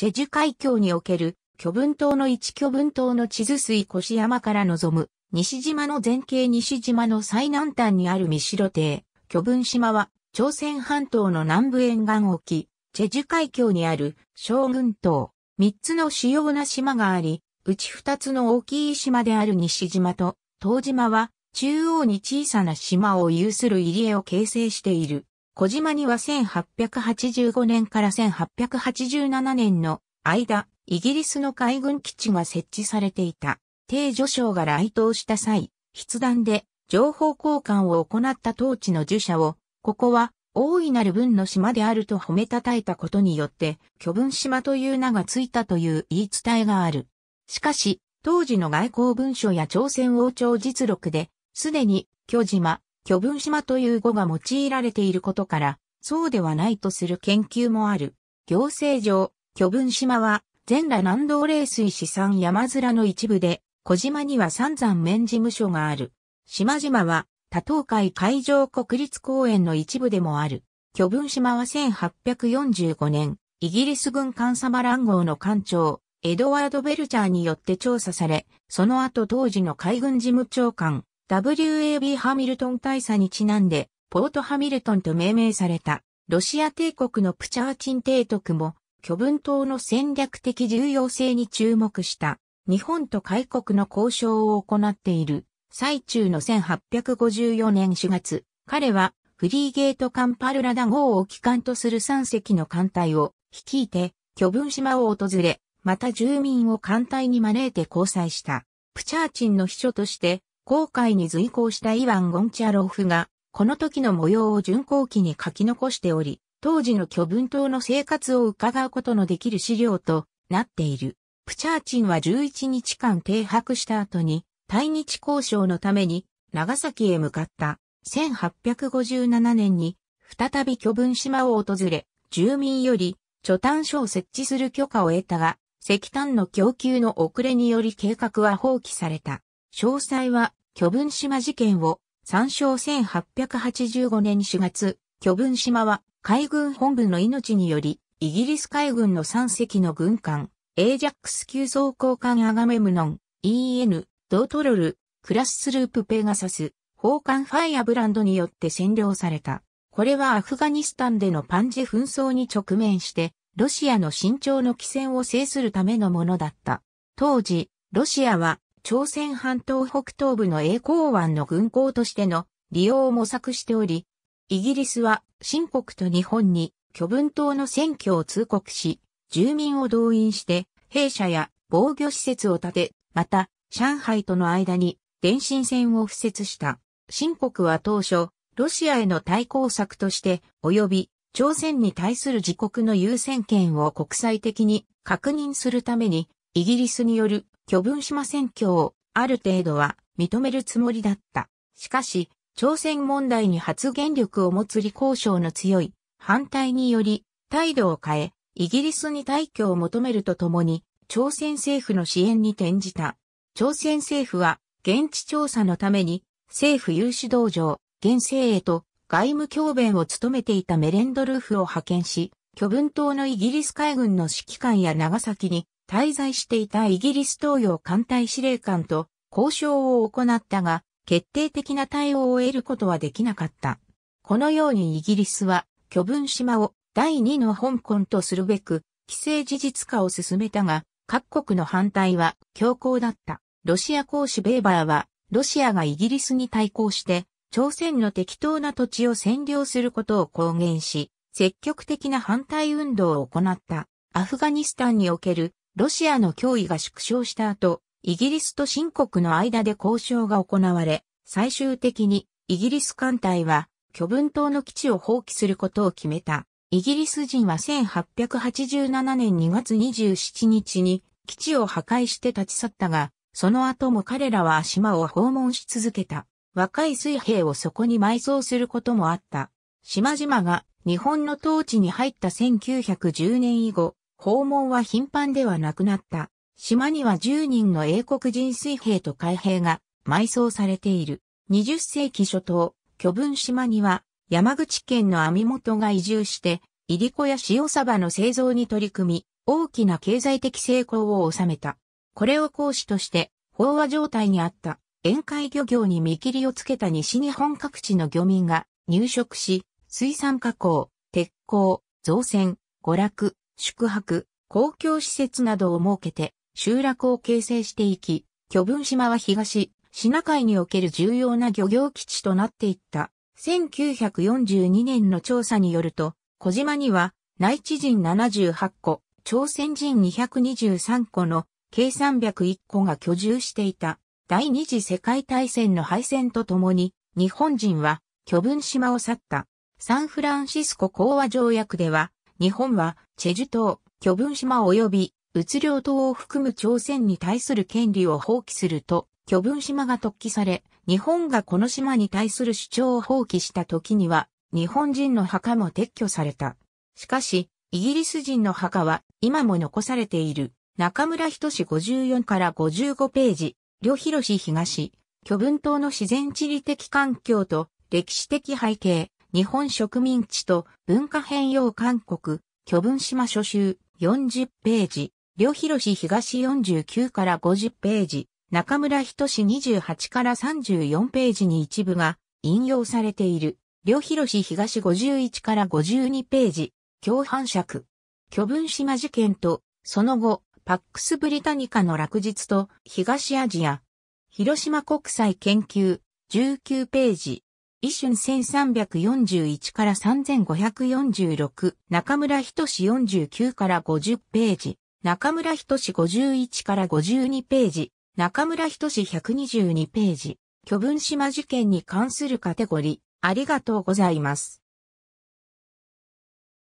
チェジュ海峡における巨文島の一巨文島の地図水越山から望む西島の前景西島の最南端にある三城邸。巨文島は朝鮮半島の南部沿岸沖、チェジュ海峡にある将軍島。三つの主要な島があり、うち二つの大きい島である西島と東島は中央に小さな島を有する入り江を形成している。小島には1885年から1887年の間、イギリスの海軍基地が設置されていた。帝女将が来島した際、筆談で情報交換を行った当地の受者を、ここは大いなる分の島であると褒めたたえたことによって、巨分島という名がついたという言い伝えがある。しかし、当時の外交文書や朝鮮王朝実録で、すでに巨島、巨文島という語が用いられていることから、そうではないとする研究もある。行政上、巨文島は、全羅南道冷水資産山面の一部で、小島には三山面事務所がある。島々は、多島海海上国立公園の一部でもある。巨文島は1845年、イギリス軍艦査バラン号の艦長、エドワード・ベルチャーによって調査され、その後当時の海軍事務長官、WAB ハミルトン大佐にちなんで、ポートハミルトンと命名された、ロシア帝国のプチャーチン提督も、巨文島の戦略的重要性に注目した、日本と開国の交渉を行っている、最中の1854年4月、彼は、フリーゲートカンパルラダ号を機関とする3隻の艦隊を率いて、巨文島を訪れ、また住民を艦隊に招いて交際した。プチャーチンの秘書として、航海に随行したイワン・ゴンチャローフが、この時の模様を巡航機に書き残しており、当時の巨文島の生活を伺うことのできる資料となっている。プチャーチンは11日間停泊した後に、対日交渉のために長崎へ向かった。1857年に、再び巨文島を訪れ、住民より、貯炭所を設置する許可を得たが、石炭の供給の遅れにより計画は放棄された。詳細は巨文島事件を参照1885年4月、巨文島は海軍本部の命により、イギリス海軍の3隻の軍艦、エージャックス級装甲艦アガメムノン、EN、ドートロル、クラススループペガサス、砲艦ファイアブランドによって占領された。これはアフガニスタンでのパンジェ紛争に直面して、ロシアの慎重の規制を制するためのものだった。当時、ロシアは朝鮮半島北東部の栄光湾の軍港としての利用を模索しており、イギリスは新国と日本に巨文島の選挙を通告し、住民を動員して兵舎や防御施設を建て、また上海との間に電信線を敷設した。新国は当初、ロシアへの対抗策として、及び朝鮮に対する自国の優先権を国際的に確認するために、イギリスによる巨文島選挙をある程度は認めるつもりだった。しかし、朝鮮問題に発言力を持つ李交渉の強い反対により態度を変え、イギリスに退去を求めるとともに、朝鮮政府の支援に転じた。朝鮮政府は、現地調査のために、政府有志道場、現政へと外務教弁を務めていたメレンドルーフを派遣し、巨文島のイギリス海軍の指揮官や長崎に滞在していたイギリス東洋艦隊司令官と交渉を行ったが、決定的な対応を得ることはできなかった。このようにイギリスは、巨分島を第2の香港とするべく、規制事実化を進めたが、各国の反対は強硬だった。ロシア公使ベーバーは、ロシアがイギリスに対抗して、朝鮮の適当な土地を占領することを公言し、積極的な反対運動を行った。アフガニスタンにおけるロシアの脅威が縮小した後、イギリスと新国の間で交渉が行われ、最終的にイギリス艦隊は巨文島の基地を放棄することを決めた。イギリス人は1887年2月27日に基地を破壊して立ち去ったが、その後も彼らは島を訪問し続けた。若い水兵をそこに埋葬することもあった。島々が日本の統治に入った1910年以後、訪問は頻繁ではなくなった。島には10人の英国人水兵と海兵が埋葬されている。20世紀初頭、巨文島には山口県の網元が移住して、いりこや塩サバの製造に取り組み、大きな経済的成功を収めた。これを講師として、飽和状態にあった沿海漁業に見切りをつけた西日本各地の漁民が入植し、水産加工、鉄鋼、造船、娯楽、宿泊、公共施設などを設けて集落を形成していき、巨文島は東、シナ海における重要な漁業基地となっていった。1942年の調査によると、小島には内地人78個、朝鮮人223個の計301個が居住していた。第二次世界大戦の敗戦とともに、日本人は巨文島を去った。サンフランシスコ講和条約では、日本は、チェジュ島、巨文島及び、うつ領島を含む朝鮮に対する権利を放棄すると、巨文島が突起され、日本がこの島に対する主張を放棄した時には、日本人の墓も撤去された。しかし、イギリス人の墓は今も残されている。中村人志54から55ページ、両広東、巨文島の自然地理的環境と歴史的背景、日本植民地と文化変容韓国、巨文島書集、40ページ、両広市東49から50ページ、中村人志28から34ページに一部が引用されている。両広市東51から52ページ、共犯区。巨文島事件と、その後、パックスブリタニカの落日と、東アジア。広島国際研究、19ページ、一春1341から3546、中村人志49から50ページ、中村人志51から52ページ、中村人志122ページ、巨文島事件に関するカテゴリー、ありがとうございます。